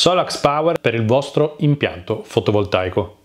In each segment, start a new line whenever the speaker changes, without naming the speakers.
Solax Power per il vostro impianto fotovoltaico.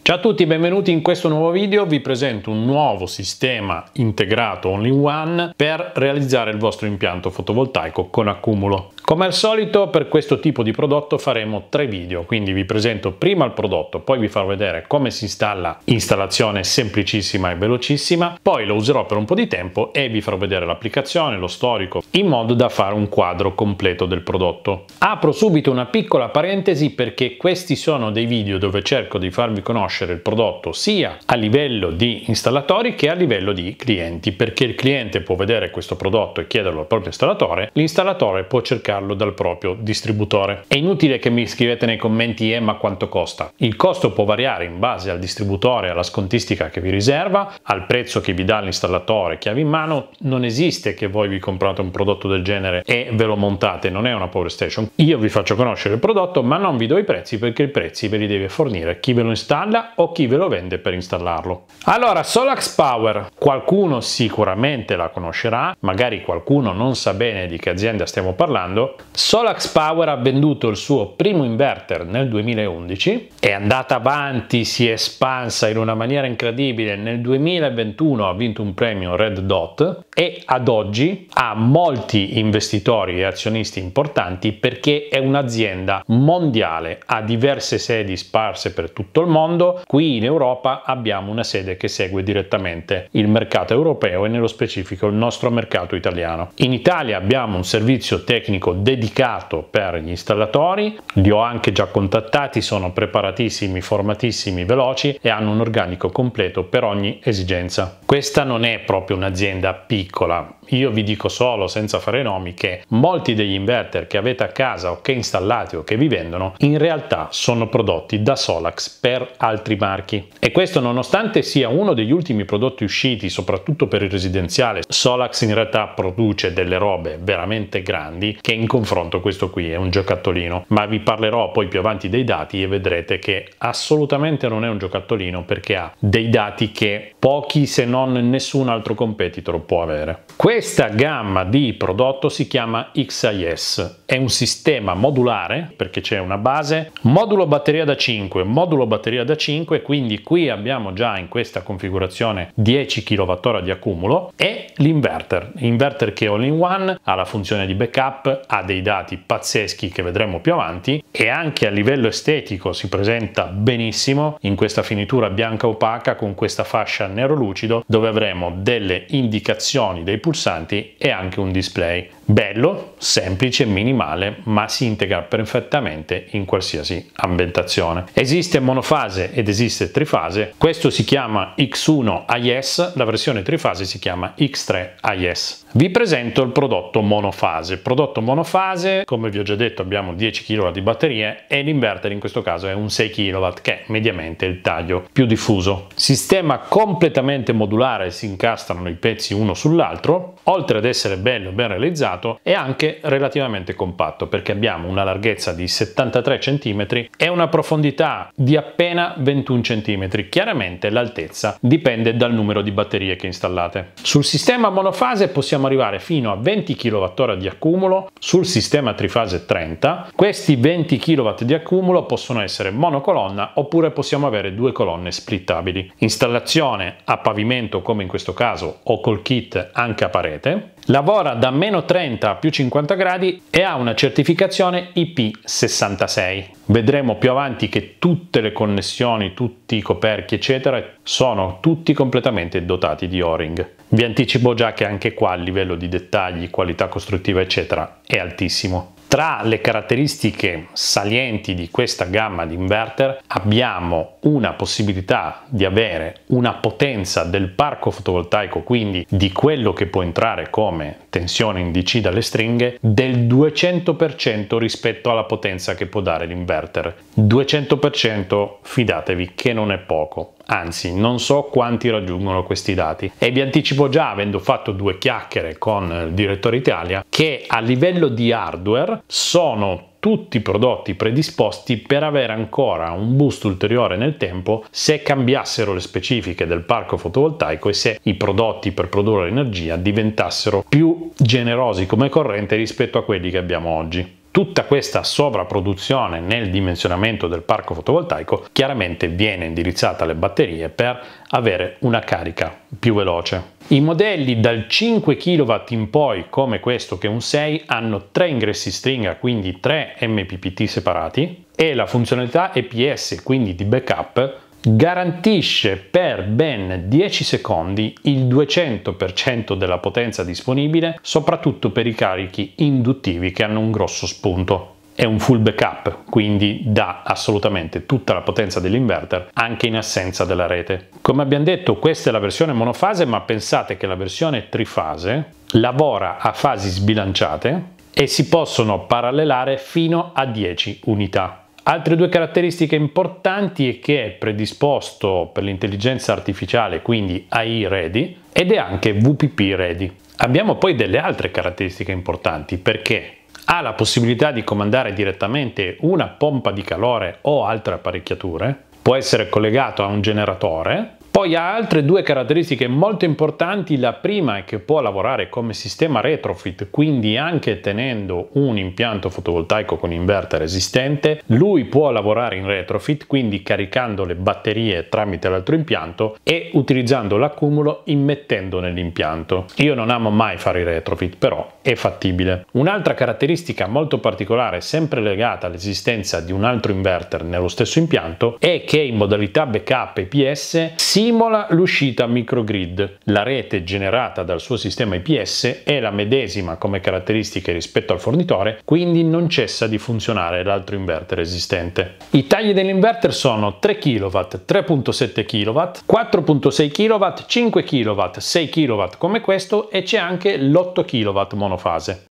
Ciao a tutti, benvenuti in questo nuovo video. Vi presento un nuovo sistema integrato all-in-one per realizzare il vostro impianto fotovoltaico con accumulo. Come al solito per questo tipo di prodotto faremo tre video, quindi vi presento prima il prodotto, poi vi farò vedere come si installa, installazione semplicissima e velocissima, poi lo userò per un po' di tempo e vi farò vedere l'applicazione, lo storico, in modo da fare un quadro completo del prodotto. Apro subito una piccola parentesi perché questi sono dei video dove cerco di farvi conoscere il prodotto sia a livello di installatori che a livello di clienti, perché il cliente può vedere questo prodotto e chiederlo al proprio installatore, l'installatore può cercare comprarlo dal proprio distributore. È inutile che mi scrivete nei commenti eh ma quanto costa. Il costo può variare in base al distributore, alla scontistica che vi riserva, al prezzo che vi dà l'installatore chiave in mano. Non esiste che voi vi comprate un prodotto del genere e ve lo montate, non è una power station. Io vi faccio conoscere il prodotto ma non vi do i prezzi perché i prezzi ve li deve fornire chi ve lo installa o chi ve lo vende per installarlo. Allora, Solax Power, qualcuno sicuramente la conoscerà, magari qualcuno non sa bene di che azienda stiamo parlando, Solax Power ha venduto il suo primo inverter nel 2011, è andata avanti, si è espansa in una maniera incredibile, nel 2021 ha vinto un premio Red Dot e ad oggi ha molti investitori e azionisti importanti perché è un'azienda mondiale, ha diverse sedi sparse per tutto il mondo, qui in Europa abbiamo una sede che segue direttamente il mercato europeo e nello specifico il nostro mercato italiano. In Italia abbiamo un servizio tecnico dedicato per gli installatori, li ho anche già contattati, sono preparatissimi, formatissimi, veloci e hanno un organico completo per ogni esigenza. Questa non è proprio un'azienda piccola, io vi dico solo, senza fare nomi, che molti degli inverter che avete a casa o che installate o che vi vendono, in realtà sono prodotti da Solax per altri marchi. E questo nonostante sia uno degli ultimi prodotti usciti, soprattutto per il residenziale, Solax in realtà produce delle robe veramente grandi che in confronto questo qui è un giocattolino. Ma vi parlerò poi più avanti dei dati e vedrete che assolutamente non è un giocattolino perché ha dei dati che pochi se non nessun altro competitor può avere. Questa gamma di prodotto si chiama XIS, è un sistema modulare perché c'è una base, modulo batteria da 5, modulo batteria da 5, quindi qui abbiamo già in questa configurazione 10 kWh di accumulo e l'inverter, inverter che è all in one, ha la funzione di backup, ha dei dati pazzeschi che vedremo più avanti e anche a livello estetico si presenta benissimo in questa finitura bianca opaca con questa fascia nero lucido dove avremo delle indicazioni dei pulsanti e anche un display. Bello, semplice, minimale, ma si integra perfettamente in qualsiasi ambientazione. Esiste monofase ed esiste trifase, questo si chiama X1 IS, la versione trifase si chiama X3 IS. Vi presento il prodotto monofase. Prodotto monofase, come vi ho già detto, abbiamo 10 kW di batterie e l'inverter in questo caso è un 6 kW, che è mediamente il taglio più diffuso. Sistema completamente modulare, si incastrano i pezzi uno sull'altro, oltre ad essere bello ben realizzato, pensato è anche relativamente compatto perché abbiamo una larghezza di 73 cm e una profondità di appena 21 cm. Chiaramente l'altezza dipende dal numero di batterie che installate. Sul sistema monofase possiamo arrivare fino a 20 kWh di accumulo, sul sistema trifase 30. Questi 20 kW di accumulo possono essere monocolonna oppure possiamo avere due colonne splittabili. Installazione a pavimento come in questo caso o col kit anche a parete Lavora da meno 30 a più 50 gradi e ha una certificazione IP66. Vedremo più avanti che tutte le connessioni, tutti i coperchi eccetera sono tutti completamente dotati di O-ring. Vi anticipo già che anche qua a livello di dettagli, qualità costruttiva eccetera è altissimo. Tra le caratteristiche salienti di questa gamma di inverter abbiamo una possibilità di avere una potenza del parco fotovoltaico, quindi di quello che può entrare come tensione in DC dalle stringhe, del 200% rispetto alla potenza che può dare l'inverter. 200% fidatevi che non è poco anzi non so quanti raggiungono questi dati e vi anticipo già avendo fatto due chiacchiere con il direttore Italia che a livello di hardware sono tutti i prodotti predisposti per avere ancora un boost ulteriore nel tempo se cambiassero le specifiche del parco fotovoltaico e se i prodotti per produrre energia diventassero più generosi come corrente rispetto a quelli che abbiamo oggi tutta questa sovrapproduzione nel dimensionamento del parco fotovoltaico chiaramente viene indirizzata alle batterie per avere una carica più veloce. I modelli dal 5 kW in poi, come questo che è un 6, hanno tre ingressi stringa, quindi tre MPPT separati e la funzionalità EPS, quindi di backup, garantisce per ben 10 secondi il 200% della potenza disponibile, soprattutto per i carichi induttivi che hanno un grosso spunto. È un full backup, quindi dà assolutamente tutta la potenza dell'inverter anche in assenza della rete. Come abbiamo detto, questa è la versione monofase, ma pensate che la versione trifase lavora a fasi sbilanciate e si possono parallelare fino a 10 unità. Altre due caratteristiche importanti è che è predisposto per l'intelligenza artificiale, quindi AI Ready, ed è anche VPP Ready. Abbiamo poi delle altre caratteristiche importanti perché ha la possibilità di comandare direttamente una pompa di calore o altre apparecchiature, può essere collegato a un generatore poi ha altre due caratteristiche molto importanti, la prima è che può lavorare come sistema retrofit, quindi anche tenendo un impianto fotovoltaico con inverter esistente, lui può lavorare in retrofit, quindi caricando le batterie tramite l'altro impianto e utilizzando l'accumulo immettendo nell'impianto. Io non amo mai fare i retrofit, però è fattibile. Un'altra caratteristica molto particolare, sempre legata all'esistenza di un altro inverter nello stesso impianto, è che in modalità backup EPS si simula l'uscita microgrid. La rete generata dal suo sistema IPS è la medesima come caratteristiche rispetto al fornitore, quindi non cessa di funzionare l'altro inverter esistente. I tagli dell'inverter sono 3 kW, 3.7 kW, 4.6 kW, 5 kW, 6 kW come questo e c'è anche l'8 kW monofase.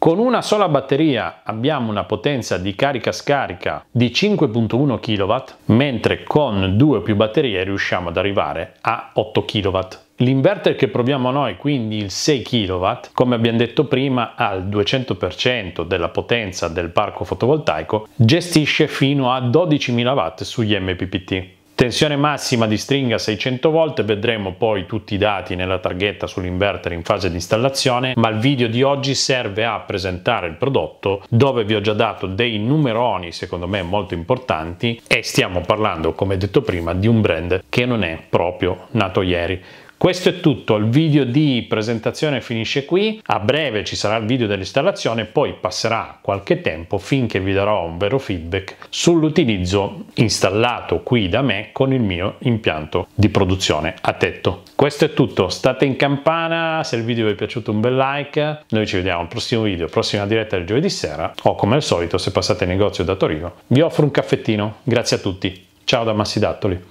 Con una sola batteria abbiamo una potenza di carica-scarica di 5.1 kW, mentre con due o più batterie riusciamo ad arrivare a 8 kW. L'inverter che proviamo noi, quindi il 6 kW, come abbiamo detto prima, al 200% della potenza del parco fotovoltaico, gestisce fino a 12.000 W sugli MPPT. Tensione massima di stringa 600 volt, vedremo poi tutti i dati nella targhetta sull'inverter in fase di installazione, ma il video di oggi serve a presentare il prodotto dove vi ho già dato dei numeroni secondo me molto importanti e stiamo parlando come detto prima di un brand che non è proprio nato ieri. Questo è tutto, il video di presentazione finisce qui, a breve ci sarà il video dell'installazione, poi passerà qualche tempo finché vi darò un vero feedback sull'utilizzo installato qui da me con il mio impianto di produzione a tetto. Questo è tutto, state in campana, se il video vi è piaciuto un bel like, noi ci vediamo al prossimo video, prossima diretta del giovedì sera o come al solito se passate in negozio da Torino vi offro un caffettino. Grazie a tutti, ciao da Massidattoli.